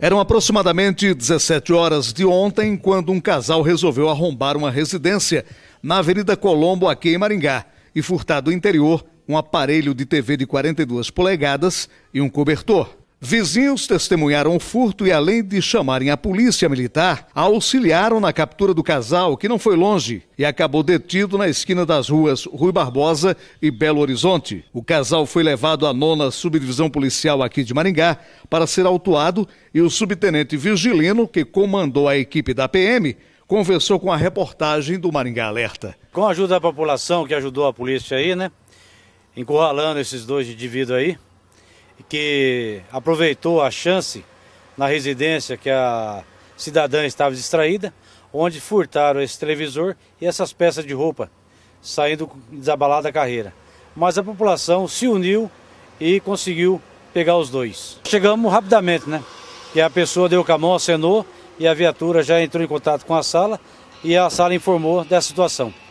Eram aproximadamente 17 horas de ontem quando um casal resolveu arrombar uma residência na Avenida Colombo, aqui em Maringá, e furtar do interior um aparelho de TV de 42 polegadas e um cobertor. Vizinhos testemunharam o furto e, além de chamarem a polícia militar, auxiliaram na captura do casal, que não foi longe e acabou detido na esquina das ruas Rui Barbosa e Belo Horizonte. O casal foi levado à nona subdivisão policial aqui de Maringá para ser autuado e o subtenente Virgilino, que comandou a equipe da PM, conversou com a reportagem do Maringá Alerta. Com a ajuda da população que ajudou a polícia aí, né? Encurralando esses dois indivíduos aí que aproveitou a chance na residência que a cidadã estava distraída, onde furtaram esse televisor e essas peças de roupa, saindo desabalada a carreira. Mas a população se uniu e conseguiu pegar os dois. Chegamos rapidamente, né? E a pessoa deu com a mão, acenou e a viatura já entrou em contato com a sala e a sala informou dessa situação.